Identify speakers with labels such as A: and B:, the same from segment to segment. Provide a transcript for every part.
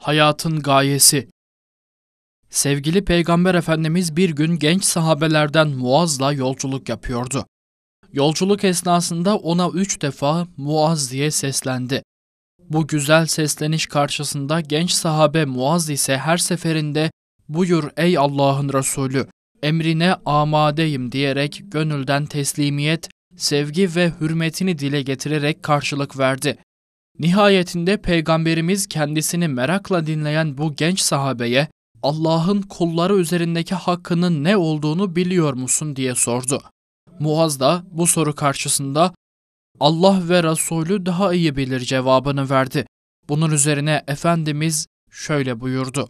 A: Hayatın gayesi. Sevgili Peygamber Efendimiz bir gün genç sahabelerden Muaz'la yolculuk yapıyordu. Yolculuk esnasında ona üç defa Muaz diye seslendi. Bu güzel sesleniş karşısında genç sahabe Muaz ise her seferinde buyur ey Allah'ın Resulü emrine amadeyim diyerek gönülden teslimiyet, sevgi ve hürmetini dile getirerek karşılık verdi. Nihayetinde Peygamberimiz kendisini merakla dinleyen bu genç sahabeye Allah'ın kulları üzerindeki hakkının ne olduğunu biliyor musun diye sordu. Muaz da bu soru karşısında Allah ve Resulü daha iyi bilir cevabını verdi. Bunun üzerine Efendimiz şöyle buyurdu.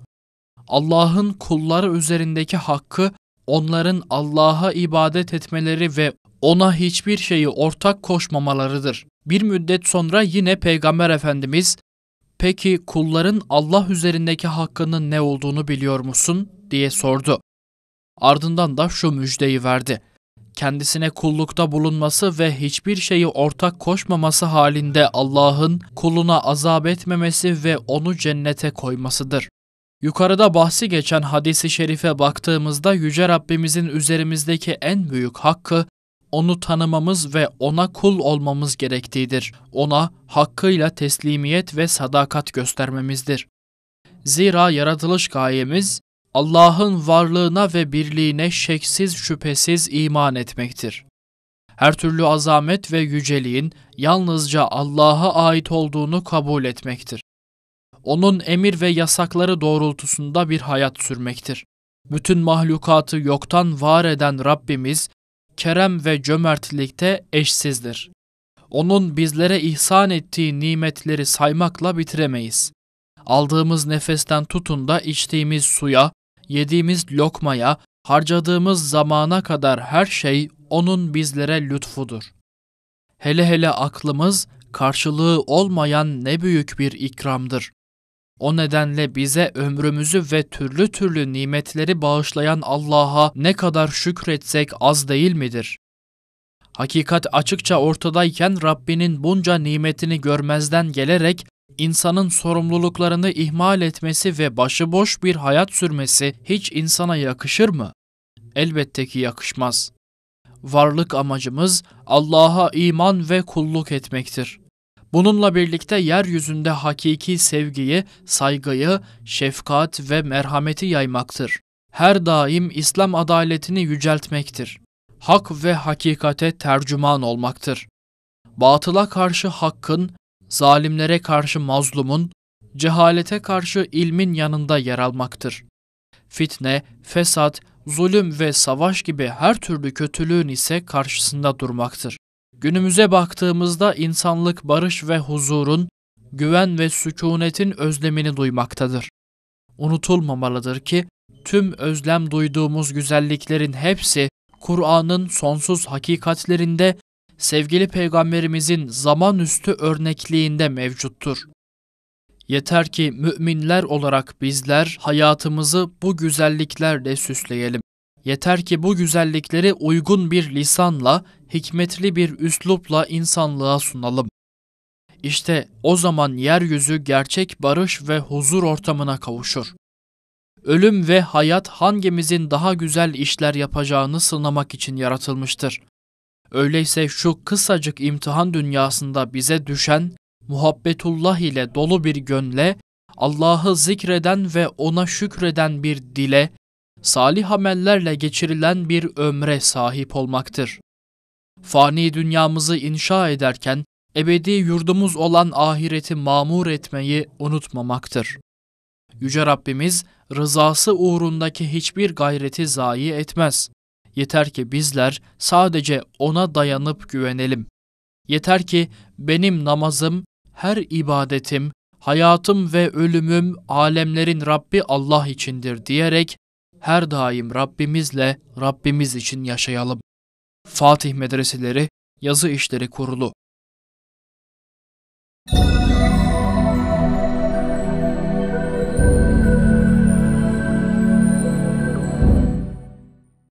A: Allah'ın kulları üzerindeki hakkı onların Allah'a ibadet etmeleri ve ona hiçbir şeyi ortak koşmamalarıdır. Bir müddet sonra yine Peygamber Efendimiz, peki kulların Allah üzerindeki hakkının ne olduğunu biliyor musun? diye sordu. Ardından da şu müjdeyi verdi. Kendisine kullukta bulunması ve hiçbir şeyi ortak koşmaması halinde Allah'ın kuluna azap etmemesi ve onu cennete koymasıdır. Yukarıda bahsi geçen hadisi şerife baktığımızda Yüce Rabbimizin üzerimizdeki en büyük hakkı onu tanımamız ve ona kul olmamız gerektiğidir. Ona hakkıyla teslimiyet ve sadakat göstermemizdir. Zira yaratılış gayemiz Allah'ın varlığına ve birliğine şeksiz şüphesiz iman etmektir. Her türlü azamet ve yüceliğin yalnızca Allah'a ait olduğunu kabul etmektir. Onun emir ve yasakları doğrultusunda bir hayat sürmektir. Bütün mahlukatı yoktan var eden Rabbimiz kerem ve cömertlikte eşsizdir. Onun bizlere ihsan ettiği nimetleri saymakla bitiremeyiz. Aldığımız nefesten tutun da içtiğimiz suya, yediğimiz lokmaya, harcadığımız zamana kadar her şey onun bizlere lütfudur. Hele hele aklımız karşılığı olmayan ne büyük bir ikramdır. O nedenle bize ömrümüzü ve türlü türlü nimetleri bağışlayan Allah'a ne kadar şükretsek az değil midir? Hakikat açıkça ortadayken Rabbinin bunca nimetini görmezden gelerek insanın sorumluluklarını ihmal etmesi ve başıboş bir hayat sürmesi hiç insana yakışır mı? Elbette ki yakışmaz. Varlık amacımız Allah'a iman ve kulluk etmektir. Bununla birlikte yeryüzünde hakiki sevgiyi, saygıyı, şefkat ve merhameti yaymaktır. Her daim İslam adaletini yüceltmektir. Hak ve hakikate tercüman olmaktır. Batıla karşı hakkın, zalimlere karşı mazlumun, cehalete karşı ilmin yanında yer almaktır. Fitne, fesat, zulüm ve savaş gibi her türlü kötülüğün ise karşısında durmaktır. Günümüze baktığımızda insanlık barış ve huzurun, güven ve sükunetin özlemini duymaktadır. Unutulmamalıdır ki tüm özlem duyduğumuz güzelliklerin hepsi Kur'an'ın sonsuz hakikatlerinde sevgili peygamberimizin zamanüstü örnekliğinde mevcuttur. Yeter ki müminler olarak bizler hayatımızı bu güzelliklerle süsleyelim. Yeter ki bu güzellikleri uygun bir lisanla, hikmetli bir üslupla insanlığa sunalım. İşte o zaman yeryüzü gerçek barış ve huzur ortamına kavuşur. Ölüm ve hayat hangimizin daha güzel işler yapacağını sınamak için yaratılmıştır. Öyleyse şu kısacık imtihan dünyasında bize düşen muhabbetullah ile dolu bir gönle, Allah'ı zikreden ve ona şükreden bir dile, salih amellerle geçirilen bir ömre sahip olmaktır. Fani dünyamızı inşa ederken ebedi yurdumuz olan ahireti mamur etmeyi unutmamaktır. Yüce Rabbimiz rızası uğrundaki hiçbir gayreti zayi etmez. Yeter ki bizler sadece ona dayanıp güvenelim. Yeter ki benim namazım, her ibadetim, hayatım ve ölümüm alemlerin Rabbi Allah içindir diyerek her daim Rabbimizle Rabbimiz için yaşayalım. Fatih Medreseleri Yazı İşleri Kurulu